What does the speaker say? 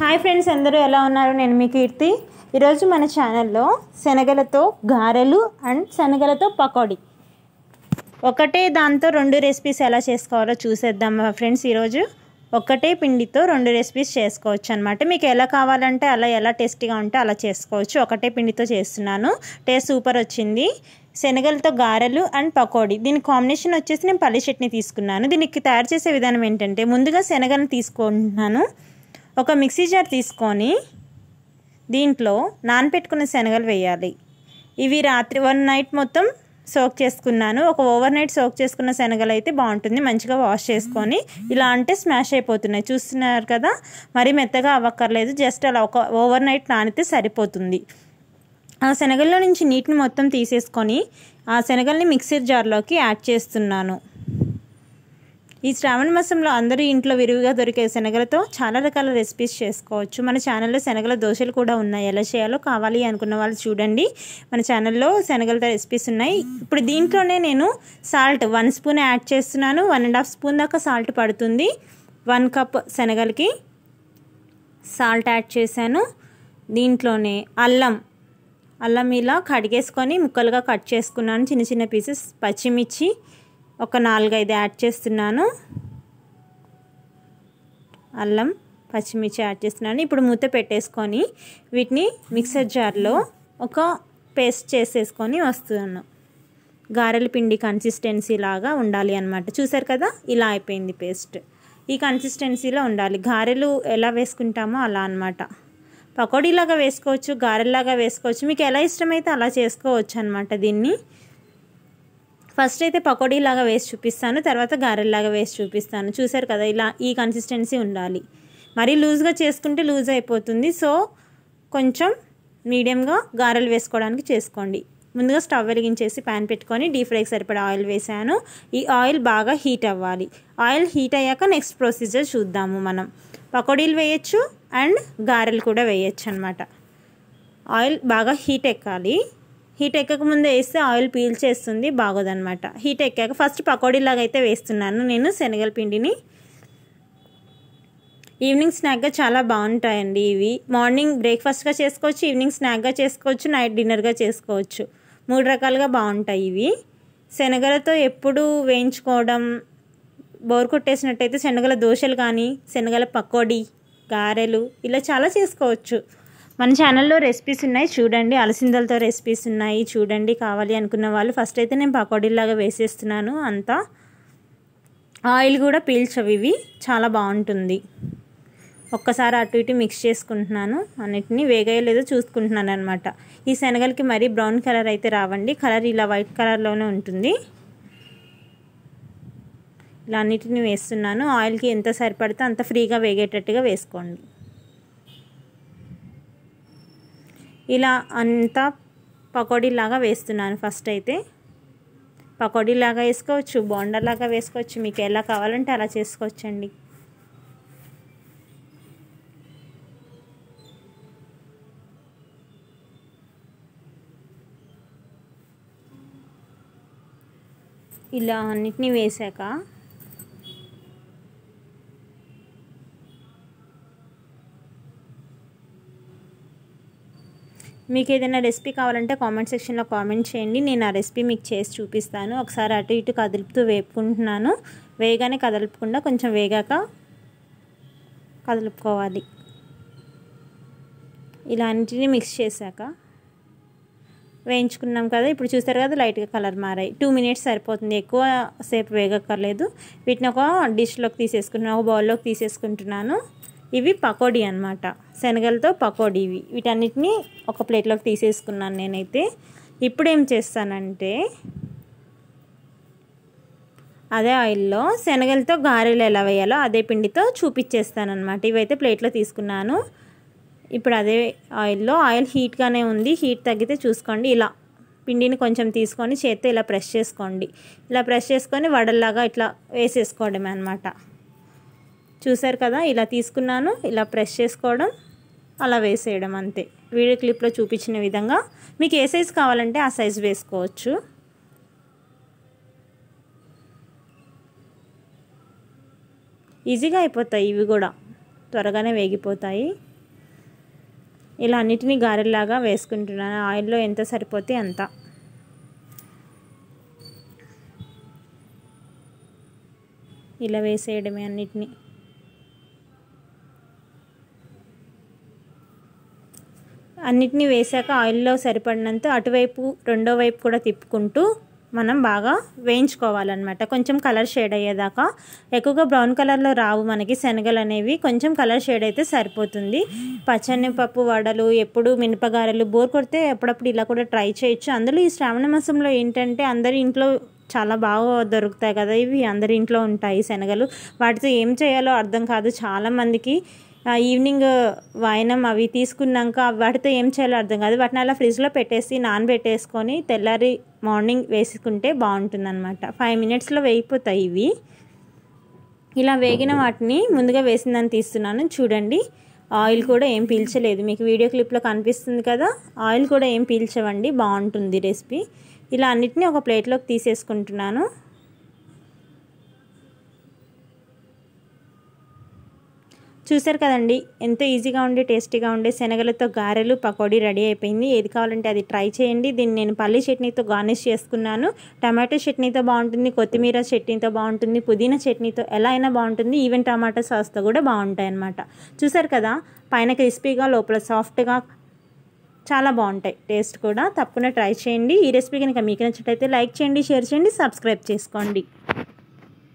hi friends అందరూ ఎలా ఉన్నారు నేను మీ కీర్తి ఈరోజు మన ఛానల్లో శనగలతో గారెలు అండ్ శనగలతో పకోడీ ఒకటే దాంతో రెండు రెసిపీస్ ఎలా చేసుకోవాలో చూసేద్దాం ఫ్రెండ్స్ ఈరోజు ఒకటే పిండితో రెండు రెసిపీస్ చేసుకోవచ్చు అనమాట మీకు ఎలా కావాలంటే అలా ఎలా టేస్టీగా ఉంటే అలా చేసుకోవచ్చు ఒకటే పిండితో చేస్తున్నాను టేస్ట్ సూపర్ వచ్చింది శనగలతో గారెలు అండ్ పకోడీ దీని కాంబినేషన్ వచ్చేసి నేను పల్లి చట్నీ తీసుకున్నాను దీనికి తయారు చేసే విధానం ఏంటంటే ముందుగా శనగలను తీసుకుంటున్నాను ఒక మిక్సీ జార్ తీసుకొని దీంట్లో నానపెట్టుకున్న శనగలు వేయాలి ఇవి రాత్రి వన్ నైట్ మొత్తం సోక్ చేసుకున్నాను ఒక ఓవర్ నైట్ సోక్ చేసుకున్న శనగలు అయితే బాగుంటుంది మంచిగా వాష్ చేసుకొని ఇలా అంటే స్మాష్ అయిపోతున్నాయి చూస్తున్నారు కదా మరీ మెత్తగా అవ్వక్కర్లేదు జస్ట్ అలా ఒక ఓవర్ నైట్ నానితే సరిపోతుంది ఆ శనగల్లో నుంచి నీటిని మొత్తం తీసేసుకొని ఆ శనగల్ని మిక్సీ జార్లోకి యాడ్ చేస్తున్నాను ఈ శ్రావణ మాసంలో అందరూ ఇంట్లో విరివిగా దొరికే శనగలతో చాలా రకాల రెసిపీస్ చేసుకోవచ్చు మన ఛానల్లో శనగల దోశలు కూడా ఉన్నాయి ఎలా చేయాలో కావాలి అనుకున్న వాళ్ళు చూడండి మన ఛానల్లో శనగలతో రెసిపీస్ ఉన్నాయి ఇప్పుడు దీంట్లోనే నేను సాల్ట్ వన్ స్పూన్ యాడ్ చేస్తున్నాను వన్ అండ్ హాఫ్ స్పూన్ దాకా సాల్ట్ పడుతుంది వన్ కప్ శనగలకి సాల్ట్ యాడ్ చేశాను దీంట్లోనే అల్లం అల్లం ఇలా కడిగేసుకొని ముక్కలుగా కట్ చేసుకున్నాను చిన్న చిన్న పీసెస్ పచ్చిమిర్చి ఒక నాలుగైదు యాడ్ చేస్తున్నాను అల్లం పచ్చిమిర్చి యాడ్ చేస్తున్నాను ఇప్పుడు మూత పెట్టేసుకొని వీటిని మిక్సర్ జార్లో ఒక పేస్ట్ చేసేసుకొని వస్తున్నాను గారెల పిండి కన్సిస్టెన్సీ లాగా ఉండాలి అనమాట చూసారు కదా ఇలా అయిపోయింది పేస్ట్ ఈ కన్సిస్టెన్సీలో ఉండాలి గారెలు ఎలా వేసుకుంటామో అలా అనమాట పకోడీలాగా వేసుకోవచ్చు గారెల్లాగా వేసుకోవచ్చు మీకు ఎలా ఇష్టమైతే అలా చేసుకోవచ్చు అనమాట దీన్ని ఫస్ట్ అయితే పకోడీలాగా వేసి చూపిస్తాను తర్వాత గారెల్లాగా వేసి చూపిస్తాను చూసారు కదా ఇలా ఈ కన్సిస్టెన్సీ ఉండాలి మరీ లూజ్గా చేసుకుంటే లూజ్ అయిపోతుంది సో కొంచెం మీడియంగా గారెలు వేసుకోవడానికి చేసుకోండి ముందుగా స్టవ్ వెలిగించేసి ప్యాన్ పెట్టుకొని డీప్ ఫ్రైకి సరిపడా ఆయిల్ వేసాను ఈ ఆయిల్ బాగా హీట్ అవ్వాలి ఆయిల్ హీట్ అయ్యాక నెక్స్ట్ ప్రొసీజర్ చూద్దాము మనం పకోడీలు వేయచ్చు అండ్ గారెలు కూడా వేయచ్చు అనమాట ఆయిల్ బాగా హీట్ ఎక్కాలి హీట్ ఎక్కకముందే వేస్తే ఆయిల్ పీల్చేస్తుంది బాగోదనమాట హీట్ ఎక్కాక ఫస్ట్ పకోడీలాగా అయితే వేస్తున్నాను నేను శనగల పిండిని ఈవినింగ్ స్నాక్గా చాలా బాగుంటాయండి ఇవి మార్నింగ్ బ్రేక్ఫాస్ట్గా చేసుకోవచ్చు ఈవినింగ్ స్నాక్గా చేసుకోవచ్చు నైట్ డిన్నర్గా చేసుకోవచ్చు మూడు రకాలుగా బాగుంటాయి ఇవి శనగలతో ఎప్పుడు వేయించుకోవడం బోర్ కొట్టేసినట్టయితే శనగల దోశలు కానీ శనగల పకోడీ గారెలు ఇలా చాలా చేసుకోవచ్చు మన ఛానల్లో రెసిపీస్ ఉన్నాయి చూడండి అలసిందలతో రెసిపీస్ ఉన్నాయి చూడండి కావాలి అనుకున్న వాళ్ళు ఫస్ట్ అయితే నేను పకోడీలాగా వేసేస్తున్నాను అంతా ఆయిల్ కూడా పీల్చవి ఇవి చాలా బాగుంటుంది ఒక్కసారి అటు ఇటు మిక్స్ చేసుకుంటున్నాను అన్నిటినీ వేగయలేదో చూసుకుంటున్నాను అనమాట ఈ శనగలకి మరీ బ్రౌన్ కలర్ అయితే రావండి కలర్ ఇలా వైట్ కలర్లోనే ఉంటుంది ఇలా అన్నిటిని వేస్తున్నాను ఆయిల్కి ఎంత సరిపడితే అంత ఫ్రీగా వేగేటట్టుగా వేసుకోండి ఇలా అంతా పకోడీలాగా వేస్తున్నాను ఫస్ట్ అయితే పకోడీలాగా వేసుకోవచ్చు బోండాలాగా వేసుకోవచ్చు మీకు ఎలా కావాలంటే అలా చేసుకోవచ్చండి ఇలా అన్నిటినీ వేసాక మీకు ఏదైనా రెసిపీ కావాలంటే కామెంట్ సెక్షన్లో కామెంట్ చేయండి నేను ఆ రెసిపీ మీకు చేసి చూపిస్తాను ఒకసారి అటు ఇటు కదులుపుతూ వేపుకుంటున్నాను వేగానే కదలుపుకుండా కొంచెం వేగాక కదులుపుకోవాలి ఇలా మిక్స్ చేశాక వేయించుకున్నాం కదా ఇప్పుడు చూస్తారు కదా లైట్గా కలర్ మారాయి టూ మినిట్స్ సరిపోతుంది ఎక్కువ సేపు వేగక్కర్లేదు వీటిని ఒక డిష్లోకి తీసేసుకుంటున్నాను ఒక బౌల్లోకి తీసేసుకుంటున్నాను ఇవి పకోడీ అనమాట శనగలతో పకోడీ ఇవి వీటన్నిటిని ఒక ప్లేట్లోకి తీసేసుకున్నాను నేనైతే ఇప్పుడు ఏం చేస్తానంటే అదే ఆయిల్లో శనగలతో గారెలు ఎలా వేయాలో అదే పిండితో చూపించేస్తానమాట ఇవైతే ప్లేట్లో తీసుకున్నాను ఇప్పుడు అదే ఆయిల్లో ఆయిల్ హీట్గానే ఉంది హీట్ తగ్గితే చూసుకోండి ఇలా పిండిని కొంచెం తీసుకొని చేత్తో ఇలా ప్రెస్ చేసుకోండి ఇలా ప్రెస్ చేసుకొని వడల్లాగా ఇట్లా వేసేసుకోవడమే అనమాట చూసారు కదా ఇలా తీసుకున్నాను ఇలా ప్రెస్ చేసుకోవడం అలా వేసేయడం అంతే వీడియో క్లిప్లో చూపించిన విధంగా మీకు ఏ సైజు కావాలంటే ఆ సైజు వేసుకోవచ్చు ఈజీగా అయిపోతాయి ఇవి కూడా త్వరగానే వేగిపోతాయి ఇలా అన్నిటినీ గారెల్లాగా వేసుకుంటున్నాను ఆయిల్లో ఎంత సరిపోతే అంత ఇలా వేసేయడమే అన్నిటినీ అన్నిటినీ వేసాక ఆయిల్లో సరిపడినంత అటువైపు రెండో వైపు కూడా తిప్పుకుంటూ మనం బాగా వేయించుకోవాలన్నమాట కొంచెం కలర్ షేడ్ అయ్యేదాకా ఎక్కువగా బ్రౌన్ కలర్లో రావు మనకి శనగలు అనేవి కొంచెం కలర్ షేడ్ అయితే సరిపోతుంది పచ్చనిపప్పు వడలు ఎప్పుడు మినపగారెలు బోర్ కొడితే ఎప్పుడప్పుడు ఇలా కూడా ట్రై చేయొచ్చు అందులో ఈ శ్రావణ మాసంలో ఏంటంటే అందరి ఇంట్లో చాలా బాగా దొరుకుతాయి కదా ఇవి అందరి ఇంట్లో ఉంటాయి శనగలు వాటితో ఏం చేయాలో అర్థం కాదు చాలామందికి ఈవినింగ్ వాయినం అవి తీసుకున్నాక వాటితో ఏం చేయాలో అర్థం కాదు వాటిని అలా ఫ్రిడ్జ్లో పెట్టేసి నానబెట్టేసుకొని తెల్లారి మార్నింగ్ వేసుకుంటే బాగుంటుంది అనమాట ఫైవ్ మినిట్స్లో వేగిపోతాయి ఇవి ఇలా వేగిన వాటిని ముందుగా వేసిందని తీస్తున్నాను చూడండి ఆయిల్ కూడా ఏం పీల్చలేదు మీకు వీడియో క్లిప్లో కనిపిస్తుంది కదా ఆయిల్ కూడా ఏం పీల్చవండి బాగుంటుంది రెసిపీ ఇలా అన్నిటినీ ఒక ప్లేట్లోకి తీసేసుకుంటున్నాను చూసారు కదండి ఎంతో ఈజీగా ఉండే టేస్టీగా ఉండే శనగలతో గారెలు పకోడీ రెడీ అయిపోయింది ఏది కావాలంటే అది ట్రై చేయండి దీన్ని నేను పల్లి చట్నీతో గార్నిష్ చేసుకున్నాను టమాటో చట్నీతో బాగుంటుంది కొత్తిమీర చట్నీతో బాగుంటుంది పుదీనా చట్నీతో ఎలా అయినా బాగుంటుంది ఈవెన్ టమాటో సాస్తో కూడా బాగుంటాయి అన్నమాట చూసారు కదా పైన క్రిస్పీగా లోపల సాఫ్ట్గా చాలా బాగుంటాయి టేస్ట్ కూడా తప్పకుండా ట్రై చేయండి ఈ రెసిపీ కనుక మీకు నచ్చినట్టయితే లైక్ చేయండి షేర్ చేయండి సబ్స్క్రైబ్ చేసుకోండి